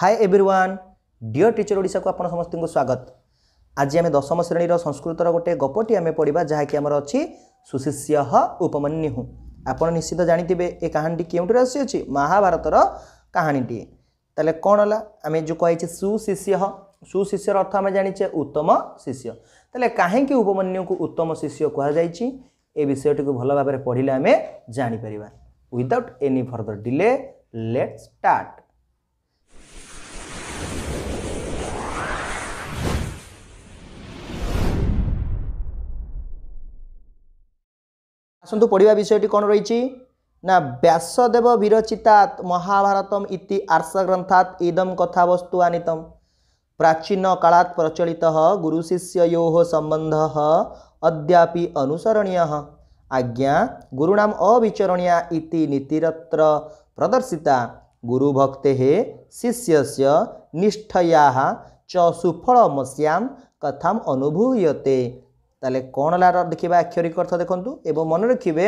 ହାଏ everyone deer teacher ଓଡ଼ିଶାକୁ ଆପଣ ସମସ୍ତଙ୍କୁ ସ୍ୱାଗତ ଆଜି ଆମେ ଦଶମ ଶ୍ରେଣୀର ସଂସ୍କୃତର ଗୋଟେ ଗପଟି ଆମେ ପଢ଼ିବା ଯାହାକି ଆମର ଅଛି ସୁଶିଷ୍ୟ ଉପମନ୍ୟୁ ଆପଣ ନିଶ୍ଚିତ ଜାଣିଥିବେ ଏ କାହାଣୀଟି କେଉଁଠାରୁ ଆସିଅଛି ମହାଭାରତର କାହାଣୀଟିଏ ତାହେଲେ କ'ଣ ହେଲା ଆମେ ଯେଉଁ କହିଛେ ସୁଶିଷ୍ୟ ସୁଶିଷ୍ୟର ଅର୍ଥ ଆମେ ଜାଣିଛେ ଉତ୍ତମ ଶିଷ୍ୟ ତାହେଲେ କାହିଁକି ଉପମନ୍ୟୁକୁ ଉତ୍ତମ ଶିଷ୍ୟ କୁହାଯାଇଛି ଏ ବିଷୟଟିକୁ ଭଲ ଭାବରେ ପଢ଼ିଲେ ଆମେ ଜାଣିପାରିବା without any further delay let start ଆସନ୍ତୁ ପଢ଼ିବା ବିଷୟଟି କ'ଣ ରହିଛି ନା ବ୍ୟାସଦେବ ବିରଚିତାତ୍ ମହାଭାରତମ୍ ଇତି ଆର୍ଷଗ୍ରନ୍ଥାତ୍ ଇଦମ୍ କଥାବସ୍ତୁ ଆନିତମ୍ ପ୍ରାଚୀନ କାଳାତ୍ ପ୍ରଚଳିତ ଗୁରୁ ଶିଷ୍ୟୟୋ ସମ୍ବନ୍ଧ ଅଦ୍ୟାପି ଅନୁସରଣୀୟ ଆଜ୍ଞା ଗୁରୁଣାମ ଅବିଚରଣୀୟା ଇତି ନୀତିରତ୍ର ପ୍ରଦର୍ଶିତା ଗୁରୁଭକ୍ତେ ଶିଷ୍ୟସ୍ୟ ନିଷ୍ଠୟା च सुफलमस्यां कथम अनुभूयते তাহলে କ'ଣ ହେଲା ଦେଖିବା ଆକ୍ଷରିକ ଅର୍ଥ ଦେଖନ୍ତୁ ଏବଂ ମନେ ରଖିବେ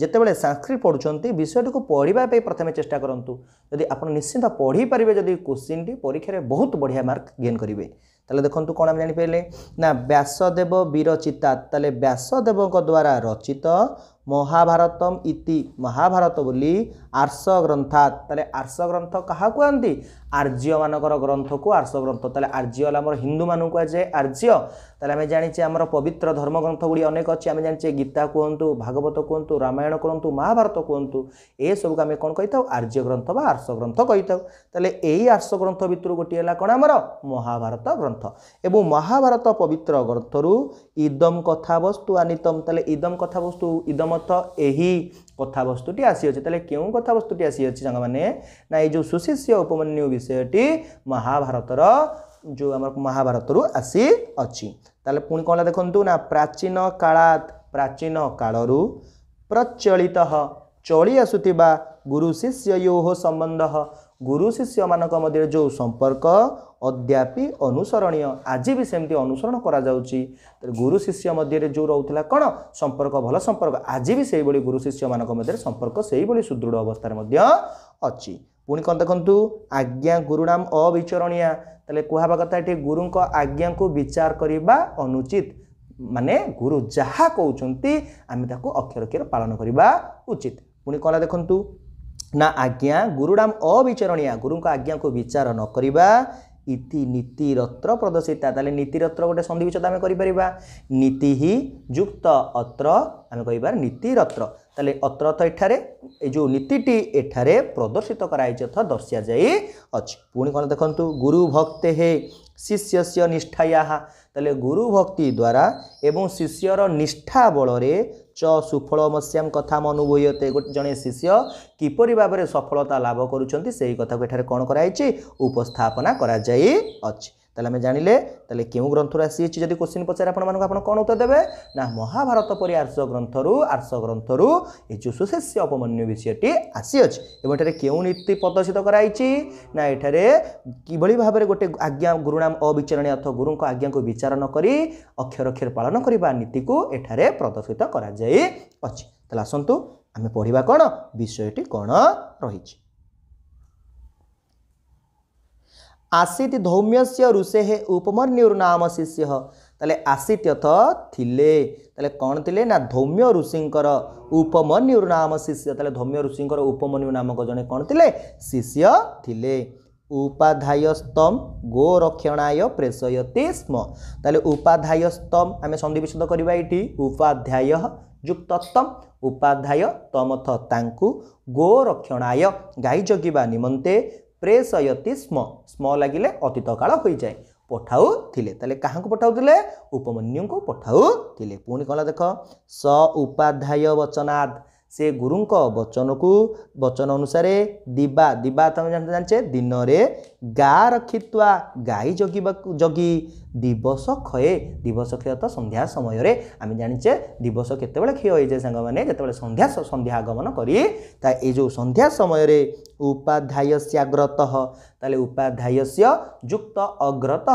ଯେତେବେଳେ ସାଂସ୍କ୍ରିଟ ପଢ଼ୁଛନ୍ତି ବିଷୟଟିକୁ ପଢ଼ିବା ପାଇଁ ପ୍ରଥମେ ଚେଷ୍ଟା କରନ୍ତୁ ଯଦି ଆପଣ ନିଶ୍ଚିନ୍ତ ପଢ଼ିପାରିବେ ଯଦି କୋଶ୍ଚିନ୍ଟି ପରୀକ୍ଷାରେ ବହୁତ ବଢ଼ିଆ ମାର୍କ ଗେନ୍ କରିବେ ତାହେଲେ ଦେଖନ୍ତୁ କ'ଣ ଆମେ ଜାଣିପାରିଲେ ନା ବ୍ୟାସଦେବ ବୀରଚିତା ତାହେଲେ ବ୍ୟାସଦେବଙ୍କ ଦ୍ୱାରା ରଚିତ ମହାଭାରତମ୍ ଇତି ମହାଭାରତ ବୋଲି ଆର୍ଷ ଗ୍ରନ୍ଥାତ୍ ତାହେଲେ ଆର୍ଷ ଗ୍ରନ୍ଥ କାହା କୁହନ୍ତି ଆର୍ଯ୍ୟମାନଙ୍କର ଗ୍ରନ୍ଥକୁ ଆର୍ଷ ଗ୍ରନ୍ଥ ତାହେଲେ ଆର୍ଯ୍ୟ ହେଲା ଆମର ହିନ୍ଦୁମାନଙ୍କୁ କୁହାଯାଏ ଆର୍ଯ୍ୟ ତାହେଲେ ଆମେ ଜାଣିଛେ ଆମର ପବିତ୍ର ଧର୍ମଗ୍ରନ୍ଥ ଗୁଡ଼ିଏ ଅନେକ ଅଛି ଆମେ ଜାଣିଛେ ଗୀତା କୁହନ୍ତୁ ଭାଗବତ କୁହନ୍ତୁ ରାମାୟଣ କୁହନ୍ତୁ ମହାଭାରତ କୁହନ୍ତୁ ଏସବୁକୁ ଆମେ କ'ଣ କହିଥାଉ ଆର୍ଯ୍ୟ ଗ୍ରନ୍ଥ ବା ଆର୍ଷ ଗ୍ରନ୍ଥ କହିଥାଉ ତାହେଲେ ଏଇ ଆର୍ଷ ଗ୍ରନ୍ଥ ଭିତରୁ ଗୋଟିଏ ହେଲା କ'ଣ ଆମର ମହାଭାରତ ଗ୍ରନ୍ଥ ଏବଂ ମହାଭାରତ ପବିତ୍ର ଗ୍ରନ୍ଥରୁ ଇଦମ କଥାବସ୍ତୁ ଆନିତମ ତାହେଲେ ଇଦମ କଥାବସ୍ତୁ ଇଦମ ଅର୍ଥ ଏହି କଥାବସ୍ତୁଟି ଆସିଅଛି ତାହେଲେ କେଉଁ କଥାବସ୍ତୁଟି ଆସିଅଛି ସାଙ୍ଗମାନେ ନା ଏଇ ଯେଉଁ ସୁଶିଷ୍ୟ ଉପମନ୍ୟୁ ବିଷୟଟି ମହାଭାରତର ଯେଉଁ ଆମର ମହାଭାରତରୁ ଆସିଅଛି ତାହେଲେ ପୁଣି କ'ଣ ହେଲା ଦେଖନ୍ତୁ ନା ପ୍ରାଚୀନ କାଳା ପ୍ରାଚୀନ କାଳରୁ ପ୍ରଚଳିତ ଚଳି ଆସୁଥିବା ଗୁରୁ ଶିଷ୍ୟ ୟୋହ ସମ୍ବନ୍ଧ ଗୁରୁ ଶିଷ୍ୟମାନଙ୍କ ମଧ୍ୟରେ ଯେଉଁ ସମ୍ପର୍କ ଅଦ୍ୟାପି ଅନୁସରଣୀୟ ଆଜି ବି ସେମିତି ଅନୁସରଣ କରାଯାଉଛି ଗୁରୁ ଶିଷ୍ୟ ମଧ୍ୟରେ ଯେଉଁ ରହୁଥିଲା କ'ଣ ସମ୍ପର୍କ ଭଲ ସମ୍ପର୍କ ଆଜି ବି ସେଇଭଳି ଗୁରୁ ଶିଷ୍ୟମାନଙ୍କ ମଧ୍ୟରେ ସମ୍ପର୍କ ସେଇଭଳି ସୁଦୃଢ଼ ଅବସ୍ଥାରେ ମଧ୍ୟ ଅଛି ପୁଣି କ'ଣ ଦେଖନ୍ତୁ ଆଜ୍ଞା ଗୁରୁନାମ ଅବିଚରଣୀୟା ତାହେଲେ କୁହାହେବା କଥା ଏଠି ଗୁରୁଙ୍କ ଆଜ୍ଞାକୁ ବିଚାର କରିବା ଅନୁଚିତ ମାନେ ଗୁରୁ ଯାହା କହୁଛନ୍ତି ଆମେ ତାକୁ ଅକ୍ଷରକ୍ଷର ପାଳନ କରିବା ଉଚିତ ପୁଣି କ'ଣ ଦେଖନ୍ତୁ ନା ଆଜ୍ଞା ଗୁରୁନାମ ଅବିଚରଣୀୟା ଗୁରୁଙ୍କ ଆଜ୍ଞାକୁ ବିଚାର ନ କରିବା ইতি নীতিরত্র প্রদর্শিতা তাহলে নীতিরত্র গোটে সন্ধিবিচ্ছেদ আমি করিপারা নীতি হি যুক্ত অত্র আমি কইবার নীতিরত্র তাহলে অত্র অর্থ এঠারে এই যে নীতিটি এঠারে প্রদর্শিত করা হয়েছে অর্থ দর্শা যাই অছি পুনি কোণ দেখন্তু গুরু ভক্তে হে শিষ্যস্য নিষ্ঠায়া তাহলে গুরু ভক্তি দ্বারা এবং শিষ্যর নিষ্ঠা বলরে ସୁଫଳମସ୍ୟାମ କଥାମ ଅନୁଭୂୟତେ ଜଣେ ଶିଷ୍ୟ କିପରି ଭାବରେ ସଫଳତା ଲାଭ କରୁଛନ୍ତି ସେହି କଥାକୁ ଏଠାରେ କ'ଣ କରାଯାଇଛି ଉପସ୍ଥାପନା କରାଯାଇଅଛି তাহলে আমি জাঁলে তাহলে কেউ গ্রন্থর আসিছি যদি কোশ্চিন পচারে আপনার আপনার কোণ উত্তর দেবে না মহাভারত পরি আর্শ গ্রন্থর আর্শ গ্রন্থর এই যে সুশেষ্য অপমন্যু বিষয়টি আসিছি এবং এটার কেউ নীতি প্রদর্শিত କରାଯାଇଛି ନା ଏଠାରେ କିଭଳି ଭାବରେ ଗୋଟେ ଆଜ୍ଞା ଗୁରୁନାମ ଅବିଚାରଣୀୟ ଅର୍ଥ ଗୁରୁଙ୍କ ଆଜ୍ଞାକୁ ବିଚାର ନ କରି ଅକ୍ଷରକ୍ଷର ପାଳନ କରିବା ନୀତିକୁ ଏଠାରେ ପ୍ରଦର୍ଶିତ କରାଯାଇଅଛି ତାହେଲେ ଆସନ୍ତୁ ଆମେ ପଢ଼ିବା କ'ଣ ବିଷୟଟି କ'ଣ ରହିଛି আসিতি ধৌম্যস্য ঋষেহ উপমন্যুর্নাম শিষ্য তাহলে আসিত্যথ থিলে তাহলে କ'ଣ ଥିଲେ ନା ଧୌମ୍ୟ ଋଷିଙ୍କର ଉପମନ୍ୟୁର ନାମ ଶିଷ୍ୟ ତାହେଲେ ଧୌମ୍ୟ ଋଷିଙ୍କର ଉପମନ୍ୟୁ ନାମକ ଜଣେ କ'ଣ ଥିଲେ ଶିଷ୍ୟ ଥିଲେ ଉପାଧାୟସ୍ତମ ଗୋରକ୍ଷଣାୟ ପ୍ରେଷୟତି ସ୍ମ ତାହେଲେ ଉପାଧାୟସ୍ତମ ଆମେ ସନ୍ଧି ବିଶୁଦ୍ଧ କରିବା ଏଇଠି ଉପାଧ୍ୟାୟ ଯୁକ୍ତତମ ଉପାଧ୍ୟାୟ ତମଥ ତାଙ୍କୁ ଗୋରକ୍ଷଣାୟ ଗାଈ ଜଗିବା ନିମନ୍ତେ ପ୍ରେସୟତି ସ୍ମ ସ୍ମ ଲାଗିଲେ ଅତୀତ କାଳ ହୋଇଯାଏ ପଠାଉଥିଲେ ତାହେଲେ କାହାକୁ ପଠାଉଥିଲେ ଉପମନ୍ୟୁଙ୍କୁ ପଠାଉଥିଲେ ପୁଣି କ'ଣ ଦେଖ ସ ଉପାଧ୍ୟାୟ ବଚନାଦ ସେ ଗୁରୁଙ୍କ ବଚନକୁ ବଚନ ଅନୁସାରେ ଦିବା ଦିବା ତମେ ଜାଣିଛେ ଦିନରେ ଗା ରଖିତ୍ୱା ଗାଈ ଜଗିବାକୁ ଜଗି ଦିବସ ଖଏ ଦିବସ କ୍ଷୟ ତ ସନ୍ଧ୍ୟା ସମୟରେ ଆମେ ଜାଣିଛେ ଦିବସ କେତେବେଳେ କ୍ଷୟ ହୋଇଯାଏ ସାଙ୍ଗମାନେ ଯେତେବେଳେ ସନ୍ଧ୍ୟା ସନ୍ଧ୍ୟା ଆଗମନ କରି ତା ଏ ଯେଉଁ ସନ୍ଧ୍ୟା ସମୟରେ ଉପାଧ୍ୟାୟସ୍ୟାଗ୍ରତ ତାହେଲେ ଉପାଧ୍ୟାୟସ୍ୟ ଯୁକ୍ତ ଅଗ୍ରତ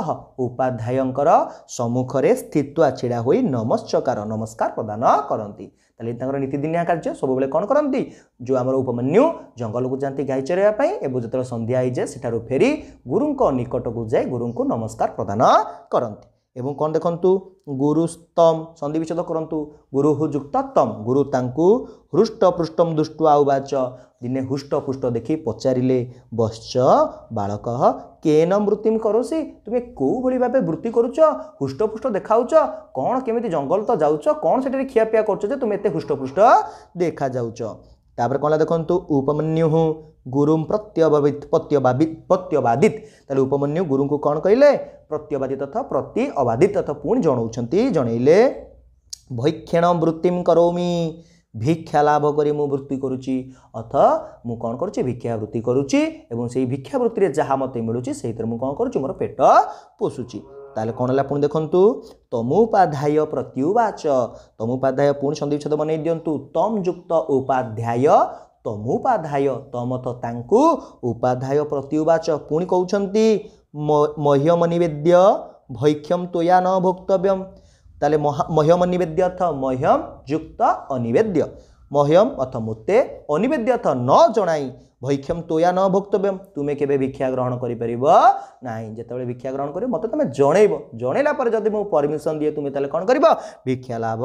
ଉପାଧ୍ୟାୟଙ୍କର ସମ୍ମୁଖରେ ସ୍ଥିତ୍ୱା ଛିଡ଼ା ହୋଇ ନମସ୍କାର ନମସ୍କାର ପ୍ରଦାନ କରନ୍ତି ତାହେଲେ ତାଙ୍କର ନୀତିଦିନିଆ କାର୍ଯ୍ୟ ସବୁବେଳେ କ'ଣ କରନ୍ତି ଯେଉଁ ଆମର ଉପମନ୍ୟୁ ଜଙ୍ଗଲକୁ ଯାଆନ୍ତି ଗାଈ ଚରାଇବା ପାଇଁ ଏବଂ ଯେତେବେଳେ ସନ୍ଧ୍ୟା ହେଇଯାଏ ସେଠାରୁ ଫେରି ଗୁରୁଙ୍କ ନିକଟକୁ ଯାଇ ଗୁରୁଙ୍କୁ ନମସ୍କାର ପ୍ରଦାନ କରନ୍ତି ଏବଂ କ'ଣ ଦେଖନ୍ତୁ ସନ୍ଧି ବିଚ୍ଛେଦ କରନ୍ତୁ ଗୁରୁହୁ ଯୁକ୍ତତମ୍ ଗୁରୁ ତାଙ୍କୁ ହୃଷ୍ଟପୃଷ୍ଟମ୍ ଦୁଷ୍ଟ ଆଉ ବାଚ ଦିନେ ହୃଷ୍ଟପୃଷ୍ଟ ଦେଖି ପଚାରିଲେ ବସ୍ଚ ବାଳକ କେନ ମୃତ୍ୟୁମ କରୁଛି ତୁମେ କେଉଁଭଳି ଭାବେ ବୃତ୍ତି କରୁଛ ହୃଷ୍ଟପୃଷ୍ଟ ଦେଖାଉଛ କ'ଣ କେମିତି ଜଙ୍ଗଲ ତ ଯାଉଛ କ'ଣ ସେଠାରେ ଖିଆପିଆ କରୁଛ ଯେ ତୁମେ ଏତେ ହୃଷ୍ଟପୃଷ୍ଟ ଦେଖାଯାଉଛ तर कला देख्नु उपमन्यु गुरु प्रत्यत्यत्यवादित त उपमन्यु गुरुङ कन् कहिले तथा प्रति प्रत्यबादित तथा पूर्ण जनाउँछ जणैले भक्षण वृत्तिम करोमि भिक्षा लाभकरी करूची अथ म कि भिक्षा सेही भिक्षा वृत्ति मिल्छ मोर पेट पोषु ତାହେଲେ କ'ଣ ହେଲା ପୁଣି ଦେଖନ୍ତୁ ତମୁପାଧ୍ୟାୟ ପ୍ରତ୍ୟୁବାଚ ତମୁପାଧ୍ୟାୟ ପୁଣି ସନ୍ଧିବିଚ୍ଛେଦ ବନେଇ ଦିଅନ୍ତୁ ତମ୍ ଯୁକ୍ତ ଉପାଧ୍ୟାୟ ତମୁପାଧ୍ୟାୟ ତମଥ ତାଙ୍କୁ ଉପାଧ୍ୟାୟ ପ୍ରତ୍ୟୁବାଚ ପୁଣି କହୁଛନ୍ତି ମହ୍ୟମନିବେଦ୍ୟ ଭୈକ୍ଷମ ତୋୟା ନ ଭୋକ୍ତବ୍ୟମ ତାହେଲେ ମହ୍ୟମ ଅନିବେଦ୍ୟ ଅର୍ଥ ମହ୍ୟମ ଯୁକ୍ତ ଅନିବେଦ୍ୟ ମହ୍ୟମ ଅର୍ଥ ମୋତେ ଅନିବେଦ୍ୟ ଅର୍ଥ ନ ଜଣାଇ ভৈক্ষম তোয়া ন ভোক্তব্যম তুমি কেবে ভিক্ষা গ্রহণ করিপারিব না যেতবে ভিক্ষা গ্রহণ করিব মতো তুমি জনাইব জনাইলা পরে যদি মু পরমিশন দিয়ে তুমি তাহলে কোণ করিব ভিক্ষা লাভ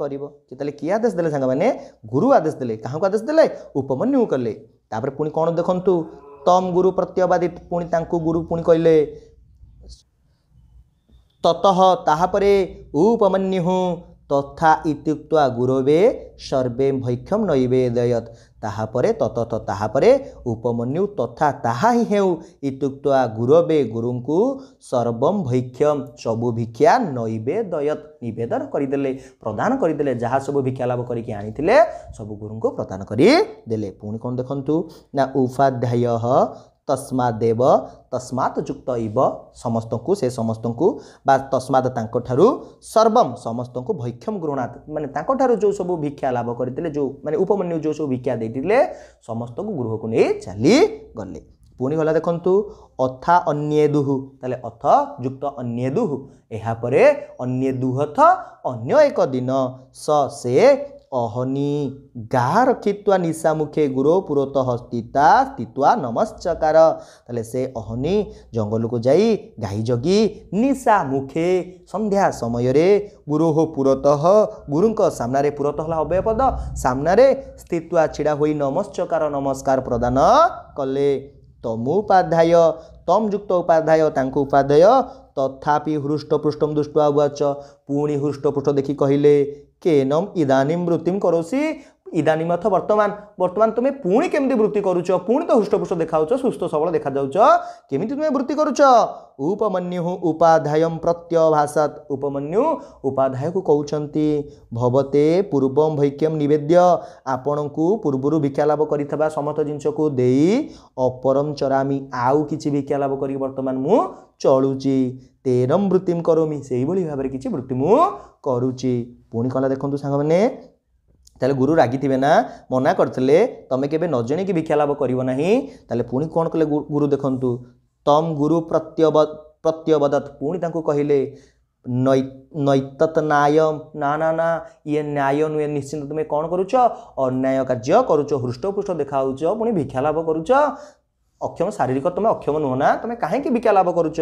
করিব যেতলে কি আদেশ দেলে সাঙ্গ মানে গুরু আদেশ দেলে কাহকু আদেশ দেলে উপমন্যু কলে তাপরে পুনি কোণ দেখন্তু তম গুরু প্রত্যবাদী পুনি তাঙ্কু গুরু পুনি কইলে ততহ তাহাপরে উপমন্যু তথা ইত্যুক্তা গুরবে সর্বে ভৈক্ষম নৈবেদয়ত তাহাপরে ততত তাহাপরে উপমন্যু তথা তাহা হি হেউ ইত্যুক্তা গুরবে গুরুঙ্কু সর্বম ভৈক্ষম সবু ভিক্ষা নৈবেদয়ত নিবেদন করিদেলে প্রদান করিদেলে যাহা সবু ভিক্ষা লাভ করিকি আনিলে সবু গুরুঙ্কু প্রদান করিদেলে পুঁ কোণ দেখন্তু না উপাধ্যায় ତସ୍ମାଦେବ ତସ୍ମାତ୍ ଯୁକ୍ତ ଇବ ସମସ୍ତଙ୍କୁ ସେ ସମସ୍ତଙ୍କୁ ବା ତସ୍ମାତ୍ ତାଙ୍କଠାରୁ ସର୍ବମ୍ ସମସ୍ତଙ୍କୁ ଭୈକ୍ଷମ ଗୃହଣାତ୍ ମାନେ ତାଙ୍କଠାରୁ ଯେଉଁ ସବୁ ଭିକ୍ଷା ଲାଭ କରିଥିଲେ ଯେଉଁ ମାନେ ଉପମନ୍ୟୁ ଯେଉଁ ସବୁ ଭିକ୍ଷା ଦେଇଥିଲେ ସମସ୍ତଙ୍କୁ ଗୃହକୁ ନେଇ ଚାଲିଗଲେ ପୁଣି ଗଲା ଦେଖନ୍ତୁ ଅଥା ଅନ୍ୟେଦୁହୁ ତାହେଲେ ଅଥ ଯୁକ୍ତ ଅନ୍ୟେଦୁହୁ ଏହାପରେ ଅନ୍ୟେଦୁହଥ ଅନ୍ୟ ଏକ ଦିନ ସ ସେ ଅହନି ଗା ରଖିଥିବା ନିଶା ମୁଖେ ଗୁରୁ ପୁରୋତଃ ସ୍ଥିତା ସ୍ଥିତୁଆ ନମସ୍କାର ତାହେଲେ ସେ ଅହନି ଜଙ୍ଗଲକୁ ଯାଇ ଗାଈ ଜଗି ନିଶା ମୁଖେ ସନ୍ଧ୍ୟା ସମୟରେ ଗୁରୁ ହୋ ପୁରତଃ ଗୁରୁଙ୍କ ସାମ୍ନାରେ ପୁରତ ହେଲା ଅବୟପଦ ସାମ୍ନାରେ ସ୍ଥିତୁଆ ଛିଡ଼ା ହୋଇ ନମସ୍କାର ନମସ୍କାର ପ୍ରଦାନ କଲେ ତମୁପାଧ୍ୟାୟ ତମଯୁକ୍ତ ଉପାଧ୍ୟାୟ ତାଙ୍କୁ ଉପାଧ୍ୟାୟ ତଥାପି ହୃଷ୍ଟପୃଷ୍ଟମ ଦୃଷ୍ଟ ଆଉ ଅଛ ପୁଣି ହୃଷ୍ଟପୃଷ୍ଟ ଦେଖି କହିଲେ केनम इदानीम वृत्तिम करोसी इदानीम अर्थ बर्तमान बर्तमान तुम्हें पुणी केमी वृत्ति करुच पुणी तो हृष्टपुष्ट देखा सुस्थ सबल देखा केमी तुम्हें वृत्ति करुच उपमन्यु उपाध्याय प्रत्यभाषत उपमन्यु उपाध्याय को कहते भवते पूर्वम भैक्यम निवेद्य आपण को पूर्वर भिक्षालाभ कर समस्त जिनस को दे अपरम चरामी आउ कि भिक्षालाभ कर बर्तमान मु चलुची तेरम वृत्तिम करोमी से भाव में किसी वृत्ति मुझे ପୁଣି କହିଲା ଦେଖନ୍ତୁ ସାଙ୍ଗମାନେ ତାହେଲେ ଗୁରୁ ରାଗିଥିବେ ନା ମନା କରିଥିଲେ ତମେ କେବେ ନ ଜଣେଇକି ଭିକ୍ଷାଲାଭ କରିବ ନାହିଁ ତାହେଲେ ପୁଣି କ'ଣ କଲେ ଗୁରୁ ଦେଖନ୍ତୁ ତମ୍ ଗୁରୁ ପ୍ରତ୍ୟବ ପ୍ରତ୍ୟବଦତ୍ ପୁଣି ତାଙ୍କୁ କହିଲେ ନୈତତ ନ୍ୟାୟମ ନା ନା ନା ଇଏ ନ୍ୟାୟ ନୁହେଁ ନିଶ୍ଚିନ୍ତ ତୁମେ କ'ଣ କରୁଛ ଅନ୍ୟାୟ କାର୍ଯ୍ୟ କରୁଛ ହୃଷ୍ଟପୃଷ୍ଟ ଦେଖାହେଉଛ ପୁଣି ଭିକ୍ଷାଲାଭ କରୁଛ অক্ষম শারীরিক তুমি অক্ষম নুহ না তুমি কাহি বিকা লাভ করুছ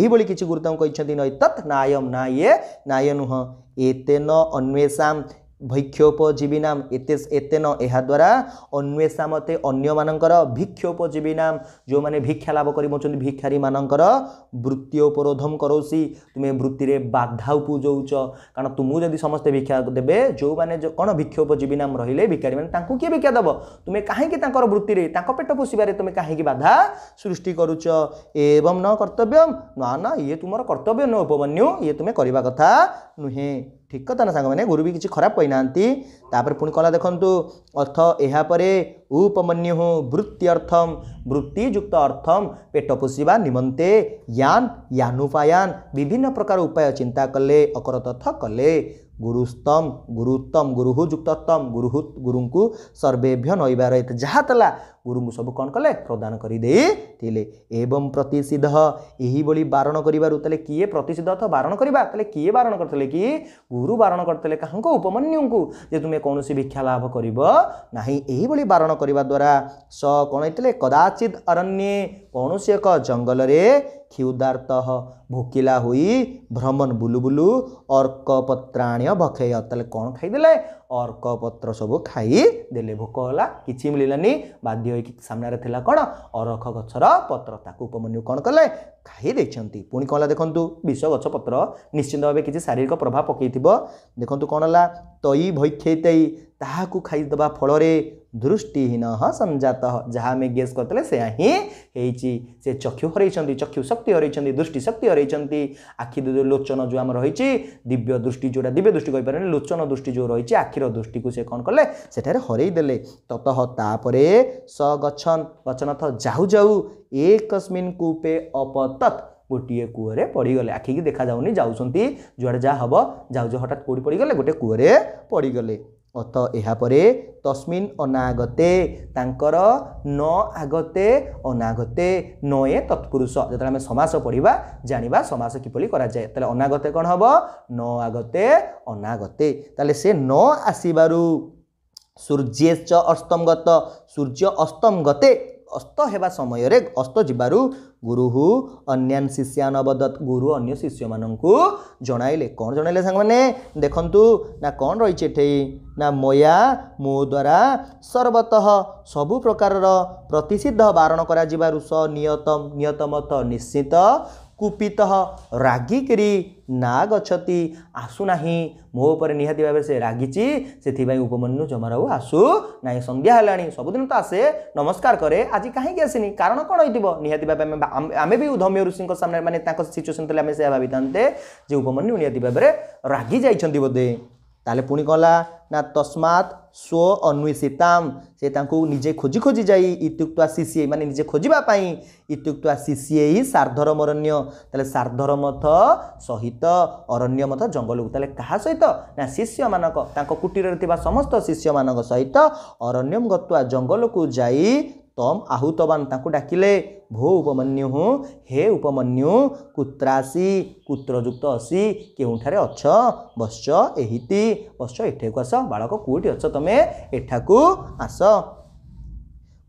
এইভাবে কিছু গুরুত্ব কিন্তু নৈতৎ নায়ম না ইয়ে নায় নুহ এতে ন অন্বেষাম ଭୈକ୍ଷୋପଜୀବୀନାମ ଏତେ ଏତେନ ଏହାଦ୍ୱାରା ଅନ୍ୱେଷାମତେ ଅନ୍ୟମାନଙ୍କର ଭିକ୍ଷୋପଜୀବୀନାମ ଯେଉଁମାନେ ଭିକ୍ଷା ଲାଭ କରି ବଞ୍ଚନ୍ତି ଭିକ୍ଷାରୀମାନଙ୍କର ବୃତ୍ତି ଉପରୋଧମ କରଉଛି ତୁମେ ବୃତ୍ତିରେ ବାଧା ଉପୁଜଉଛ କାରଣ ତୁମକୁ ଯଦି ସମସ୍ତେ ଭିକ୍ଷା ଦେବେ ଯେଉଁମାନେ କ'ଣ ଭିକ୍ଷୋପଜୀବୀନାମ ରହିଲେ ଭିକାରୀମାନେ ତାଙ୍କୁ କିଏ ଭିକ୍ଷା ଦେବ ତୁମେ କାହିଁକି ତାଙ୍କର ବୃତ୍ତିରେ ତାଙ୍କ ପେଟ ପୋଷିବାରେ ତୁମେ କାହିଁକି ବାଧା ସୃଷ୍ଟି କରୁଛ ଏବଂ ନ କର୍ତ୍ତବ୍ୟ ନା ନା ଇଏ ତୁମର କର୍ତ୍ତବ୍ୟ ନୁହଁ ଉପମନ୍ୟୁ ଇଏ ତୁମେ କରିବା କଥା ନୁହେଁ ଠିକ କଥା ନା ସାଙ୍ଗମାନେ ଗୁରୁ ବି କିଛି ଖରାପ କହିନାହାନ୍ତି ତାପରେ ପୁଣି କଲା ଦେଖନ୍ତୁ ଅର୍ଥ ଏହାପରେ ଉପମନ୍ୟୁ ବୃତ୍ତି ଅର୍ଥମ ବୃତ୍ତିଯୁକ୍ତ ଅର୍ଥମ ପେଟ ପୋଷିବା ନିମନ୍ତେ ୟାନ୍ ୟାନୁପାୟାନ୍ ବିଭିନ୍ନ ପ୍ରକାର ଉପାୟ ଚିନ୍ତା କଲେ ଅକରତଥ କଲେ ଗୁରୁସ୍ତମ ଗୁରୁତ୍ତମ ଗୁରୁ ଯୁକ୍ତତମ ଗୁରୁ ଗୁରୁଙ୍କୁ ସର୍ବେଭ୍ୟ ନୈବାର ଯାହା ଥିଲା ଗୁରୁଙ୍କୁ ସବୁ କ'ଣ କଲେ ପ୍ରଦାନ କରିଦେଇଥିଲେ ଏବଂ ପ୍ରତିଷିଦ୍ଧ ଏହିଭଳି ବାରଣ କରିବାରୁ ତାହେଲେ କିଏ ପ୍ରତିଷିଦ୍ଧ ତ ବାରଣ କରିବା ତାହେଲେ କିଏ ବାରଣ କରିଥିଲେ କି ଗୁରୁ ବାରଣ କରିଥିଲେ କାହାଙ୍କ ଉପମନ୍ୟୁଙ୍କୁ ଯେ ତୁମେ କୌଣସି ଭିକ୍ଷା ଲାଭ କରିବ ନାହିଁ ଏହିଭଳି ବାରଣ କରିବା ଦ୍ୱାରା ସ କ'ଣ ହେଇଥିଲେ କଦାଚିତ ଅରଣ୍ୟ କୌଣସି ଏକ ଜଙ୍ଗଲରେ କ୍ଷୁଦାର୍ତ୍ତଃ ଭୋକିଲା ହୋଇ ଭ୍ରମଣ ବୁଲୁ ବୁଲୁ ଅର୍କପତ୍ରାଣ୍ୟ ଭକ୍ଷେୟ ତାହେଲେ କ'ଣ ଖାଇଦେଲେ ଅର୍କପତ୍ର ସବୁ ଖାଇଦେଲେ ଭୋକ ହେଲା କିଛି ମିଳିଲାନି ବାଧ୍ୟ ହୋଇକି ସାମ୍ନାରେ ଥିଲା କ'ଣ ଅରଖ ଗଛର ପତ୍ର ତାକୁ ଉପମନ୍ୟୁ କ'ଣ କଲେ ଖାଇ ଦେଇଛନ୍ତି ପୁଣି କ'ଣ ହେଲା ଦେଖନ୍ତୁ ବିଷ ଗଛ ପତ୍ର ନିଶ୍ଚିନ୍ତ ଭାବେ କିଛି ଶାରୀରିକ ପ୍ରଭାବ ପକାଇଥିବ ଦେଖନ୍ତୁ କ'ଣ ହେଲା ତଇ ଭୈକ୍ଷେଇ ତେଇ ତାହାକୁ ଖାଇଦେବା ଫଳରେ ଦୃଷ୍ଟିହୀନ ସଂଜାତ ଯାହା ଆମେ ଗେସ୍ କରିଥିଲେ ସେୟା ହିଁ ହେଇଛି ସେ ଚକ୍ଷୁ ହରାଇଛନ୍ତି ଚକ୍ଷୁ ଶକ୍ତି ହରାଇଛନ୍ତି ଦୃଷ୍ଟି ଶକ୍ତି ହରାଇଛନ୍ତି ଆଖି ଯେଉଁ ଲୋଚନ ଯେଉଁ ଆମର ରହିଛି ଦିବ୍ୟ ଦୃଷ୍ଟି ଯେଉଁଟା ଦିବ୍ୟ ଦୃଷ୍ଟି କହିପାରିବନି ଲୋଚନ ଦୃଷ୍ଟି ଯେଉଁ ରହିଛି ଆଖିର ଦୃଷ୍ଟିକୁ ସେ କ'ଣ କଲେ ସେଠାରେ ହରାଇ ଦେଲେ ତତଃ ତାପରେ ସ ଗଛନ ଗଛନଥ ଯାଉ ଯାଉ ଏକସ୍ମିନ୍ କୂପେ ଅପତତ୍ ଗୋଟିଏ କୂଅରେ ପଡ଼ିଗଲେ ଆଖିକି ଦେଖାଯାଉନି ଯାଉଛନ୍ତି ଯୁଆଡ଼େ ଯାହା ହେବ ଯାଉ ଯାଉ ହଠାତ୍ କେଉଁଠି ପଡ଼ିଗଲେ ଗୋଟେ କୂଅରେ ପଡ଼ିଗଲେ অত এরপরে তসমিন অনাগতে তাঁকর ন আগতে অনাগতে নয়ে তৎপুরুষ যেত আমি সমাস পড়া জাঁয়া সমাস কিপরি করা যায় তাহলে অনাগতে কণ হব ন আগতে অনাগতে তাহলে সে ন আসিবার সূর্যেশ্চ অস্তমগত সূর্য অস্তমগতে ଅସ୍ତ ହେବା ସମୟରେ ଅସ୍ତ ଯିବାରୁ ଗୁରୁ ଅନ୍ୟାନ୍ ଶିଷ୍ୟାନ ଅବଦତ୍ ଗୁରୁ ଅନ୍ୟ ଶିଷ୍ୟମାନଙ୍କୁ ଜଣାଇଲେ କ'ଣ ଜଣାଇଲେ ସାଙ୍ଗମାନେ ଦେଖନ୍ତୁ ନା କ'ଣ ରହିଛି ଏଠି ନା ମୟା ମୋ ଦ୍ୱାରା ସର୍ବତଃ ସବୁ ପ୍ରକାରର ପ୍ରତିଷିଦ୍ଧ ବାରଣ କରାଯିବାରୁ ସ ନିୟତ ନିୟତମତ ନିଶ୍ଚିତ କୁପିତ ରାଗିକିରି ନା ଗଛତି ଆସୁନାହିଁ ମୋ ଉପରେ ନିହାତି ଭାବରେ ସେ ରାଗିଛି ସେଥିପାଇଁ ଉପମନ୍ୟୁ ଜମାରୁ ଆଉ ଆସୁନାହିଁ ସନ୍ଧ୍ୟା ହେଲାଣି ସବୁଦିନ ତ ଆସେ ନମସ୍କାର କରେ ଆଜି କାହିଁକି ଆସିନି କାରଣ କ'ଣ ହେଇଥିବ ନିହାତି ଭାବେ ଆମେ ଆମେ ବି ଧମ୍ୟ ଋଷିଙ୍କ ସାମ୍ନାରେ ମାନେ ତାଙ୍କ ସିଚୁଏସନ୍ ଥିଲେ ଆମେ ସେୟା ଭାବିଥାନ୍ତେ ଯେ ଉପମନ୍ୟୁ ନିହାତି ଭାବରେ ରାଗି ଯାଇଛନ୍ତି ବୋଧେ ତାହେଲେ ପୁଣି କଲା ନା ତସ୍ମାତ୍ ସ୍ୱ ଅନ୍ୱେଷିତାମ୍ ସେ ତାଙ୍କୁ ନିଜେ ଖୋଜି ଖୋଜି ଯାଇ ଇତ୍ୟୁକ୍ତ ସିସିଏ ମାନେ ନିଜେ ଖୋଜିବା ପାଇଁ ଇତ୍ୟୁକ୍ତ ସିସିଏ ସାର୍ଧରମ ଅରଣ୍ୟ ତାହେଲେ ସାର୍ଧରମଥ ସହିତ ଅରଣ୍ୟମଥ ଜଙ୍ଗଲକୁ ତାହେଲେ କାହା ସହିତ ନା ଶିଷ୍ୟମାନଙ୍କ ତାଙ୍କ କୁଟୀରରେ ଥିବା ସମସ୍ତ ଶିଷ୍ୟମାନଙ୍କ ସହିତ ଅରଣ୍ୟମ ଗତ୍ୱା ଜଙ୍ଗଲକୁ ଯାଇ ତମ୍ ଆହୁତବାନ ତାଙ୍କୁ ଡାକିଲେ ଭୋ ଉପମନ୍ୟୁ ହୁଁ ହେ ଉପମନ୍ୟୁ କୁତ୍ରାସି କୁତ୍ରଯୁକ୍ତ ଅସି କେଉଁଠାରେ ଅଛ ବସ୍ଛ ଏହିତି ବସ୍ଛ ଏଠାକୁ ଆସ ବାଳକ କେଉଁଠି ଅଛ ତୁମେ ଏଠାକୁ ଆସ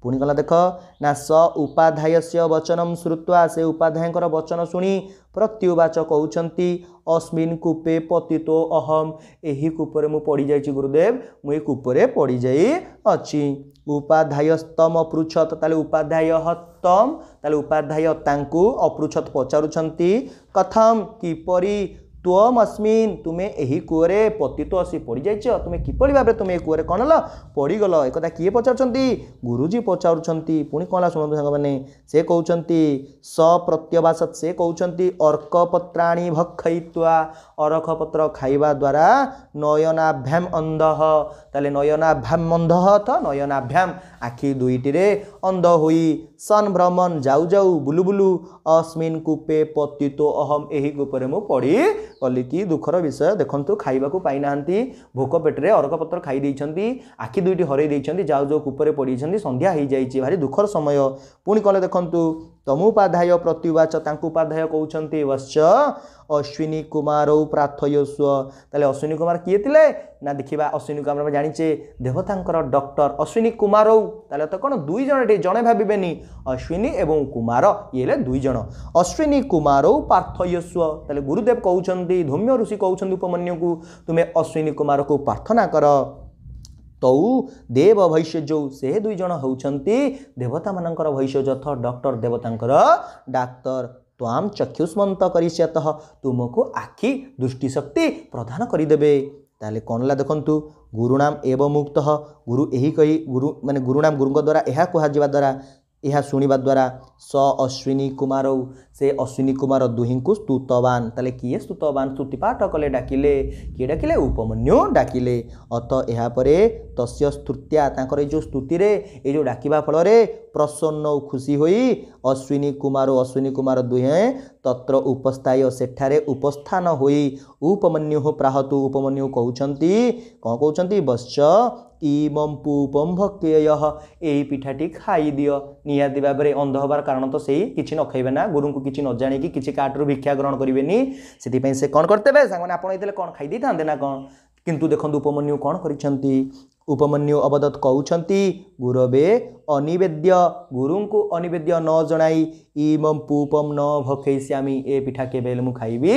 ପୁଣି ଗଲା ଦେଖ ନା ସ ଉପାଧ୍ୟାୟସ୍ୟ ବଚନମ୍ ଶ୍ରୁତ୍ୱା ସେ ଉପାଧ୍ୟାୟଙ୍କର ବଚନ ଶୁଣି ପ୍ରତ୍ୟୁବାଚ କହୁଛନ୍ତି ଅସ୍ମିନ୍ କୂପେ ପତିତୋ ଅହମ୍ ଏହି କୂପରେ ମୁଁ ପଡ଼ିଯାଇଛି ଗୁରୁଦେବ ମୁଁ ଏହି କୂପରେ ପଡ଼ିଯାଇ ଅଛି ଉପାଧ୍ୟାୟସ୍ତମ ଅପୃଚ୍ଛତ ତାହେଲେ ଉପାଧ୍ୟାୟ ତମ୍ ତାହେଲେ ଉପାଧ୍ୟାୟ ତାଙ୍କୁ ଅପୃଚ୍ଛତ ପଚାରୁଛନ୍ତି କଥମ କିପରି ত্বম অস্মিন তুমি এই কূয়রে পতিত আসি পড়ি যাইছ তুমি কিপরি ভাবে তুমি এই কূয়রে কল হল পড়িগল একথা কি পচারুচ্ছেন গুরুজি পচারুচ্ছেন পুঁ কল শুণতু সাং মানে সে কৌন সপ্রত্যবাসত সে কৌন অর্কপত্রাণি ভক্ষয়িত্বা অরখপত্র খাইবা দ্বারা নয়নাভ্যাম অন্ধ তাহলে নয়নাভ্যাম অন্ধ অর্থ নয়নাভ্যাম ଆଖି ଦୁଇଟିରେ ଅନ୍ଧ ହୋଇ ସନ୍ ଭ୍ରମଣ ଯାଉ ଯାଉ ବୁଲୁ ବୁଲୁ ଅସ୍ମିନ୍ କୂପେ ପତିତୋ ଅହମ୍ ଏହି କୂପରେ ମୁଁ ପଡ଼ିଗଲି କି ଦୁଃଖର ବିଷୟ ଦେଖନ୍ତୁ ଖାଇବାକୁ ପାଇନାହାନ୍ତି ଭୋକ ପେଟରେ ଅରକପତ୍ର ଖାଇ ଦେଇଛନ୍ତି ଆଖି ଦୁଇଟି ହରେଇ ଦେଇଛନ୍ତି ଯାଉ ଯାଉ କୂପରେ ପଡ଼ିଯାଇଛନ୍ତି ସନ୍ଧ୍ୟା ହୋଇଯାଇଛି ଭାରି ଦୁଃଖର ସମୟ ପୁଣି କଲେ ଦେଖନ୍ତୁ ତମୁପାଧ୍ୟାୟ ପ୍ରତିବାଚ ତାଙ୍କୁ ଉପାଧ୍ୟାୟ କହୁଛନ୍ତି ବତ୍ସ ଅଶ୍ୱିନୀ କୁମାର ପ୍ରାଥୟସ୍ୱ ତାହେଲେ ଅଶ୍ୱିନୀ କୁମାର କିଏ ଥିଲେ ନା ଦେଖିବା ଅଶ୍ୱିନୀ କୁମାର ଆମେ ଜାଣିଛେ ଦେବତାଙ୍କର ଡକ୍ଟର ଅଶ୍ୱିନୀ କୁମାର ତାହେଲେ ତ କ'ଣ ଦୁଇ ଜଣଟି ଜଣେ ଭାବିବେନି ଅଶ୍ୱିନୀ ଏବଂ କୁମାର ଇଏ ହେଲେ ଦୁଇ ଜଣ ଅଶ୍ୱିନୀ କୁମାର ପାର୍ଥୟସ୍ୱ ତାହେଲେ ଗୁରୁଦେବ କହୁଛନ୍ତି ଧୌମ୍ୟ ଋଷି କହୁଛନ୍ତି ଉପମନ୍ୟୁକୁ ତୁମେ ଅଶ୍ୱିନୀ କୁମାରକୁ ପ୍ରାର୍ଥନା କର ତଉ ଦେବ ଭୈଷ୍ୟଯୌ ସେ ଦୁଇ ଜଣ ହେଉଛନ୍ତି ଦେବତାମାନଙ୍କର ଭୈଷ୍ୟଯଥ ଡକ୍ଟର ଦେବତାଙ୍କର ଡାକ୍ତର ତ୍ୱାମ ଚକ୍ଷୁଷ୍ମନ୍ତ କରିଷ୍ୟତ ତୁମକୁ ଆଖି ଦୃଷ୍ଟିଶକ୍ତି ପ୍ରଦାନ କରିଦେବେ ତାହେଲେ କ'ଣ ହେଲା ଦେଖନ୍ତୁ ଗୁରୁଣାମ ଏବ ମୁକ୍ତ ଗୁରୁ ଏହି କହି ଗୁରୁ ମାନେ ଗୁରୁଣାମ ଗୁରୁଙ୍କ ଦ୍ୱାରା ଏହା କୁହାଯିବା ଦ୍ୱାରା ଏହା ଶୁଣିବା ଦ୍ୱାରା ସ ଅଶ୍ୱିନୀ କୁମାର ସେ ଅଶ୍ୱିନୀ କୁମାର ଦୁହିଁଙ୍କୁ ସ୍ତୁତବାନ ତାହେଲେ କିଏ ସ୍ତୁତବାନ ସ୍ତୁତିପାଠ କଲେ ଡାକିଲେ କିଏ ଡାକିଲେ ଉପମନ୍ୟୁ ଡାକିଲେ ଅତ ଏହାପରେ ତସ୍ୟ ସ୍ତୁତ୍ୟା ତାଙ୍କର ଏଇ ଯେଉଁ ସ୍ତୁତିରେ ଏଇ ଯେଉଁ ଡାକିବା ଫଳରେ প্রসন্ন ও খুশি হয়ে অশ্বিনী কুমার ও অশ্বিনী কুমার দুহেঁ তত্র উপস্থায়ী সেঠারে উপস্থান হয়ে উপমন্যু প্রাহতু উপমন্যু কৌছন্তি কଣ কৌছন্তি বৎস ইমম পুপম ভক্তেয় এই পিঠাটি খাই দিও নিহাতি ভাবে অন্ধ হবার কারণ তো সেই কিছু ন খাইবে না গুরুঙ্কু কিছু ন জাণিকি কিছু কাঠরু ভিক্ষা গ্রহণ করবেনি সেপাই সে কণ করতে সাংমানে আপনার এই কোণ খাই দিয়ে না কোণ କିନ୍ତୁ ଦେଖନ୍ତୁ ଉପମନ୍ୟୁ କ'ଣ କରିଛନ୍ତି ଉପମନ୍ୟୁ ଅବଦତ କହୁଛନ୍ତି ଗୁରବେ ଅନିବେଦ୍ୟ ଗୁରୁଙ୍କୁ ଅନିବେଦ୍ୟ ନ ଜଣାଇ ଇମମ୍ ପୁପମ୍ ନ ଭକେଇସ୍ୟାମି ଏ ପିଠା କେବେ ହେଲେ ମୁଁ ଖାଇବି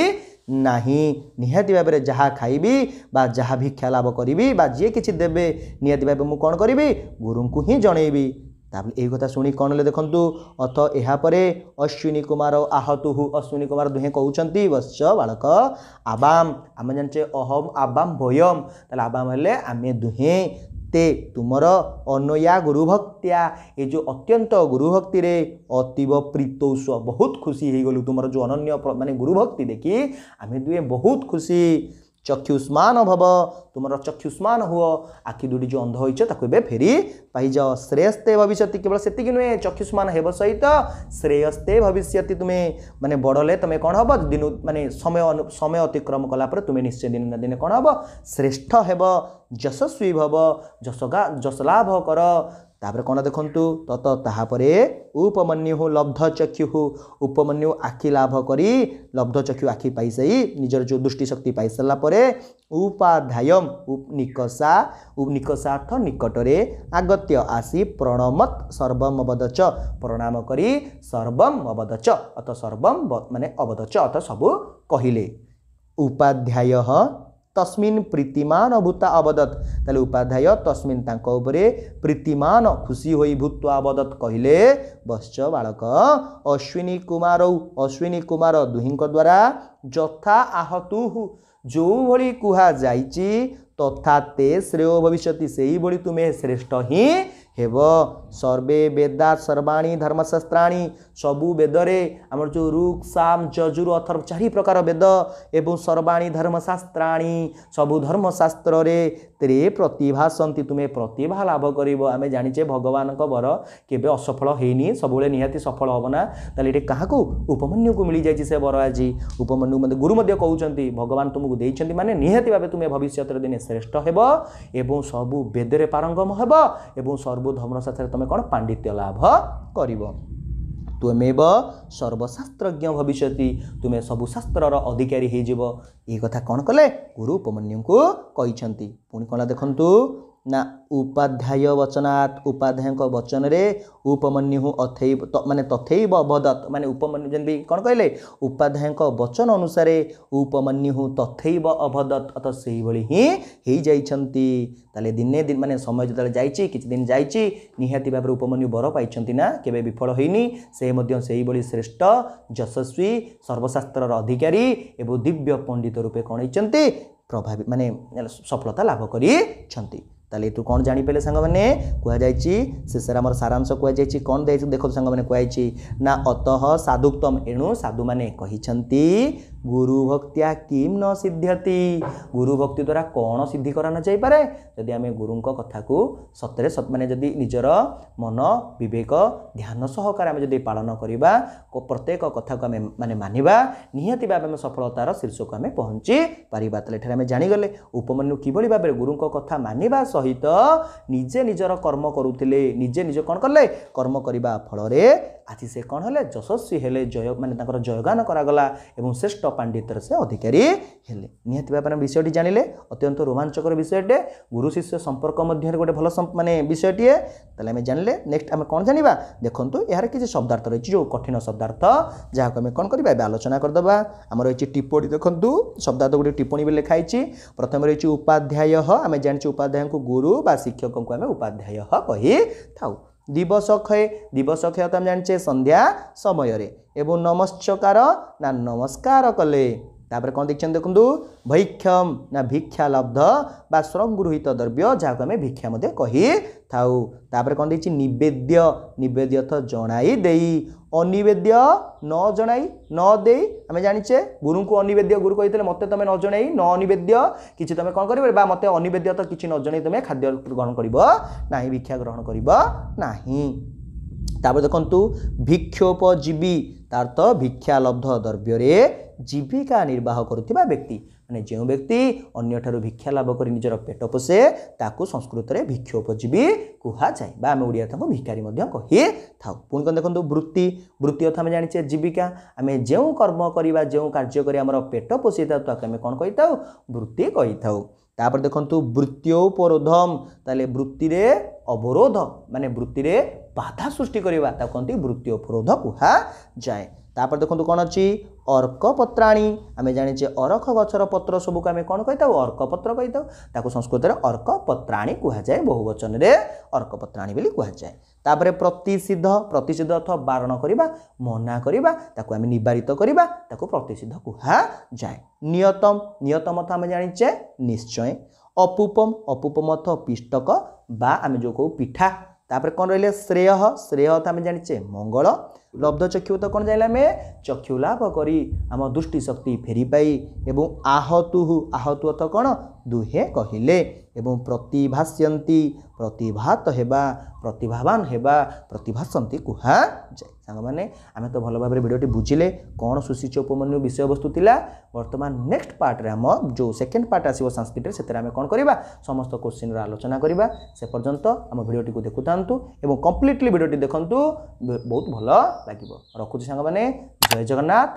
ନାହିଁ ନିହାତି ଭାବରେ ଯାହା ଖାଇବି ବା ଯାହା ଭିକ୍ଷା ଲାଭ କରିବି ବା ଯିଏ କିଛି ଦେବେ ନିହାତି ଭାବେ ମୁଁ କ'ଣ କରିବି ଗୁରୁଙ୍କୁ ହିଁ ଜଣେଇବି ତାପରେ ଏହି କଥା ଶୁଣି କ'ଣ ହେଲେ ଦେଖନ୍ତୁ ଅଥ ଏହାପରେ ଅଶ୍ୱିନୀ କୁମାର ଆହତୁହୁ ଅଶ୍ୱିନୀ କୁମାର ଦୁହେଁ କହୁଛନ୍ତି ବତ୍ସ ବାଳକ ଆବାମ ଆମେ ଜାଣିଛେ ଅହମ ଆବାମ ଭୟମ ତାହେଲେ ଆବାମ ହେଲେ ଆମେ ଦୁହେଁ ତେ ତୁମର ଅନୟା ଗୁରୁଭକ୍ତ୍ୟା ଏ ଯେଉଁ ଅତ୍ୟନ୍ତ ଗୁରୁଭକ୍ତିରେ ଅତୀବ ପ୍ରୀତୌଷ ବହୁତ ଖୁସି ହେଇଗଲୁ ତୁମର ଯେଉଁ ଅନନ୍ୟ ମାନେ ଗୁରୁଭକ୍ତି ଦେଖି ଆମେ ଦୁହେଁ ବହୁତ ଖୁସି চক্ষুষ্মান ভব তোমার চক্ষুষ্মান হুও আখি দুটি যে অন্ধ হয়েছ তাকে এবে ফেরি পাইযাও শ্রেয়স্তে ভবিষ্যতি কেবল সেতিকি নুহে চক্ষুষ্মান হব সহিত শ্রেয়স্তে ভবিষ্যতি তুমি মানে বড়লে তুমি কণ হব দিন মানে সময় সময় অতিক্রম কলাপরে তুমি নিশ্চয় দিন না দিনে কণ হব শ্রেষ্ঠ হব যশস্বী ভব যশগা যশলাভ কর तपाईँले कन देखु त तापर उपमन्यु लब्ध चक्षु उपमन्यु आखि लाभकी लब्ध चक्षु आखि पासै निजर जो दुष्टि शक्ति पाइसलापाध्यायम् निकस निकटरे आगत्य आसि प्रणमत् सर्वम अबदच प्रणाम कि सर्वम अबदच अथ सर्वम म अबदच अथ सबु केध्याय तस्मिन प्रीतिमान अवदत उपाध्याय तस्मिन भूत्ता प्रीतिमान खुशी तपाईँले प्रीतिमा अवदत हु भूत्व अवदत्क अश्विनी कुमार अश्विनी कुमार दुहीको द्वारा जथा आहतु जो भली तथा जोभरि कुथा श्रेय भविष्य सहीभरि तुमे श्रेष्ठ हिँ हे बेदा सर्वाणी धर्मशास्त्राणी ସବୁ ବେଦରେ ଆମର ଯେଉଁ ରୁକ୍ ସାମ୍ ଯଜୁର ଅଥର୍ବ ଚାରି ପ୍ରକାର ବେଦ ଏବଂ ସର୍ବାଣୀ ଧର୍ମଶାସ୍ତ୍ରାଣୀ ସବୁ ଧର୍ମଶାସ୍ତ୍ରରେ ତ୍ରେ ପ୍ରତିଭାସନ୍ତି ତୁମେ ପ୍ରତିଭା ଲାଭ କରିବ ଆମେ ଜାଣିଛେ ଭଗବାନଙ୍କ ବର କେବେ ଅସଫଳ ହେଇନି ସବୁବେଳେ ନିହାତି ସଫଳ ହେବ ନା ତାହେଲେ ଏଠି କାହାକୁ ଉପମନ୍ୟୁକୁ ମିଳିଯାଇଛି ସେ ବର ଆଜି ଉପମନ୍ୟୁ ମୋତେ ଗୁରୁ ମଧ୍ୟ କହୁଛନ୍ତି ଭଗବାନ ତୁମକୁ ଦେଇଛନ୍ତି ମାନେ ନିହାତି ଭାବେ ତୁମେ ଭବିଷ୍ୟତରେ ଦିନେ ଶ୍ରେଷ୍ଠ ହେବ ଏବଂ ସବୁ ବେଦରେ ପାରଙ୍ଗମ ହେବ ଏବଂ ସର୍ବଧର୍ମଶାସ୍ତ୍ରରେ ତୁମେ କ'ଣ ପାଣ୍ଡିତ୍ୟ ଲାଭ କରିବ ତ୍ୱମେବ ସର୍ବଶାସ୍ତ୍ରଜ୍ଞ ଭବିଷ୍ୟତି ତୁମେ ସବୁ ଶାସ୍ତ୍ରର ଅଧିକାରୀ ହୋଇଯିବ ଏହି କଥା କ'ଣ କଲେ ଗୁରୁ ଉପମନ୍ୟୁଙ୍କୁ କହିଛନ୍ତି ପୁଣି କ'ଣ ଦେଖନ୍ତୁ ना उपाध्याय ध्याय वचनात्पाध्यायको वचनै उपमन्यु अथैब माने तथैव अवदत्मन्यु जो कन कहिले उपाध्यायको वचन अनुसार उपमन्यु तथेब अवदत्त अथवा तिन दिन माने समय जाइ किछ दिन जाइ जाइन्छ निहति भावर उपमन्यु बर पाफल हो निभरि श्रेष्ठ जसस्वी सर्वशास्त्र र अधिकारी रूपे पण्डित छंती प्रभावी माने सफलता लाभ करी छंती তাহলে এটু কোণ জাঁপারে সাংমানে কুহযাই শেষে আমার সারাংশ কুহযাই কোণ দিয়েছে দেখ সাংমানে কুহাই না অতঃ সাধুক্তম এণু সাধু মানে গুরু ভক্তিয়া কিম ন সিদ্ধ্যতি গুরু ভক্তি দ্বারা কোণ সিদ্ধি করা না যাইপরে যদি আমি গুরুঙ্ কথাকু সত মানে যদি নিজের মন বিবেক ধ্যান সহকারে আমি যদি পালন করা প্রত্যেক কথাকে আমি মানে মানিবা নিহতি ভাবে আমি সফলতার শীর্ষক আমি পৌঁছি পারিবা তাহলে এখানে আমি জাঁগলে উপমন্যু কিভাবে ভাবে গুরুঙ্ কথা মানিবা সহ ସହିତ ନିଜେ ନିଜର କର୍ମ କରୁଥିଲେ ନିଜେ ନିଜ କ'ଣ କଲେ କର୍ମ କରିବା ଫଳରେ ଆଜି ସେ କ'ଣ ହେଲେ ଯଶସ୍ୱୀ ହେଲେ ଜୟ ମାନେ ତାଙ୍କର ଜୟଗାନ କରାଗଲା ଏବଂ ଶ୍ରେଷ୍ଠ ପାଣ୍ଡିତ୍ୟର ସେ ଅଧିକାରୀ ହେଲେ ନିହାତି ଭାବରେ ବିଷୟଟି ଜାଣିଲେ ଅତ୍ୟନ୍ତ ରୋମାଞ୍ଚକର ବିଷୟଟିଏ ଗୁରୁ ଶିଷ୍ୟ ସମ୍ପର୍କ ମଧ୍ୟରେ ଗୋଟେ ଭଲ ମାନେ ବିଷୟଟିଏ ତାହେଲେ ଆମେ ଜାଣିଲେ ନେକ୍ସଟ ଆମେ କ'ଣ ଜାଣିବା ଦେଖନ୍ତୁ ଏହାର କିଛି ଶବ୍ଦାର୍ଥ ରହିଛି ଯେଉଁ କଠିନ ଶବ୍ଦାର୍ଥ ଯାହାକୁ ଆମେ କ'ଣ କରିବା ଏବେ ଆଲୋଚନା କରିଦେବା ଆମର ରହିଛି ଟିପ୍ପଣୀ ଦେଖନ୍ତୁ ଶବ୍ଦାର୍ଥ ଗୋଟେ ଟିପ୍ପଣୀ ବି ଲେଖା ହେଇଛି ପ୍ରଥମେ ରହିଛି ଉପାଧ୍ୟାୟ ଆମେ ଜାଣିଛୁ ଉପାଧ୍ୟାୟଙ୍କୁ ગુરુ বা শ ি ক ্ ষ ক ঙ ो ক ু আ ম उ উপাধ্যায় কহি থাও দ स ব স ক ্ ষ स ় य ি ব স ক্ষয় তো আমি ाা ন ি ছ ে সন্ধ্যা স ম য ়ा র এবং নমস্কার না নমস্কার কলে তাপরে কম দেখছেন দেখুন ভৈক্ষম না ভিক্ষালব্ধ বা স্রগ্রহিত দ্রব্য যাকে আমি ভিক্ষা মধ্যে ক ेি থাও তাপরে কম দেখছি নিবেদ্য ন অনিবেদ্য ন জনাই ন দেই আমি জানিছে গুরুকে অনিবেদ্য গুরু কে মতো তুমি ন জনাই ন অনিবেদ্য কিছু তুমি কম করবে বা মতো অনিবেদ্য তো কিছু ন জনাই তুমি খাদ্য গ্রহণ করব না ভিক্ষা গ্রহণ করব না তাপরে দেখুন ভিক্ষোপজীবী তার তো ভিক্ষালব্ধ দ্রব্যরে জীবিকা নির্বাহ করুবা ব্যক্তি ମାନେ ଯେଉଁ ବ୍ୟକ୍ତି ଅନ୍ୟଠାରୁ ଭିକ୍ଷା ଲାଭ କରି ନିଜର ପେଟ ପୋଷେ ତାକୁ ସଂସ୍କୃତରେ ଭିକ୍ଷୋପଜୀବୀ କୁହାଯାଏ ବା ଆମେ ଓଡ଼ିଆ ତାଙ୍କୁ ଭିକାରୀ ମଧ୍ୟ କହିଥାଉ ପୁଣି କ'ଣ ଦେଖନ୍ତୁ ବୃତ୍ତି ବୃତ୍ତି କଥା ଆମେ ଜାଣିଛେ ଜୀବିକା ଆମେ ଯେଉଁ କର୍ମ କରିବା ଯେଉଁ କାର୍ଯ୍ୟ କରି ଆମର ପେଟ ପୋଷେଇଥାଉ ତାକୁ ଆମେ କ'ଣ କହିଥାଉ ବୃତ୍ତି କହିଥାଉ ତାପରେ ଦେଖନ୍ତୁ ବୃତ୍ତିୟ ଉପରୋଧମ ତାହେଲେ ବୃତ୍ତିରେ ଅବରୋଧ ମାନେ ବୃତ୍ତିରେ ବାଧା ସୃଷ୍ଟି କରିବା ତାକୁ କହନ୍ତି ବୃତ୍ତି ଉପରୋଧ କୁହାଯାଏ তাপরে দেখুন কোণ অছি অর্কপত্রাণী আমি জাঁচে অরখ গছর পত্র সবুক আমি কোণ কই থাও অর্কপত্র কই থাও তাকে সংস্কৃতরে অর্কপত্রাণী কুহযায়ে বহুবচনরে অর্কপত্রাণী বলে কুহযায়ে তাপরে প্রতিষিদ্ধ প্রতিষিদ্ধ অর্থ বারণ করা মনা করা তাকে আমি নিবারিত করা তাকে প্রতিষিদ্ধ কুহযায়ে নিয়তম নিয়তম অর্থ আমি জাঁচে নিশ্চয় অপুপম অপুপম অর্থ পিষ্টক বা আমি যে কেউ পিঠা ତାପରେ କ'ଣ ରହିଲେ ଶ୍ରେୟ ଶ୍ରେୟ ତ ଆମେ ଜାଣିଛେ ମଙ୍ଗଳ ଲବ୍ଧ ଚକ୍ଷୁ ତ କ'ଣ ଜାଣିଲେ ଆମେ ଚକ୍ଷୁ ଲାଭ କରି ଆମ ଦୃଷ୍ଟିଶକ୍ତି ଫେରିପାଇ ଏବଂ ଆହତୁହୁ ଆହତୁ ତ କ'ଣ ଦୁହେ କହିଲେ ଏବଂ ପ୍ରତିଭାଷ୍ୟନ୍ତି ପ୍ରତିଭାତ ହେବା ପ୍ରତିଭାବାନ ହେବା ପ୍ରତିଭାସନ୍ତି କୁହାଯାଏ ସାଙ୍ଗମାନେ ଆମେ ତ ଭଲ ଭାବରେ ଭିଡ଼ିଓଟି ବୁଝିଲେ କ'ଣ ସୁଶିଚ୍ୟ ଉପମନ୍ୟୁ ବିଷୟବସ୍ତୁ ଥିଲା ବର୍ତ୍ତମାନ ନେକ୍ସଟ ପାର୍ଟରେ ଆମ ଯେଉଁ ସେକେଣ୍ଡ ପାର୍ଟ ଆସିବ ସାଂସ୍କ୍ରିଟରେ ସେଥିରେ ଆମେ କ'ଣ କରିବା ସମସ୍ତ କୋଶ୍ଚିନ୍ର ଆଲୋଚନା କରିବା ସେ ପର୍ଯ୍ୟନ୍ତ ଆମ ଭିଡ଼ିଓଟିକୁ ଦେଖୁଥାନ୍ତୁ ଏବଂ କମ୍ପ୍ଲିଟଲି ଭିଡ଼ିଓଟି ଦେଖନ୍ତୁ ବହୁତ ଭଲ ଲାଗିବ ରଖୁଛି ସାଙ୍ଗମାନେ ଜୟ ଜଗନ୍ନାଥ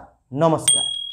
ନମସ୍କାର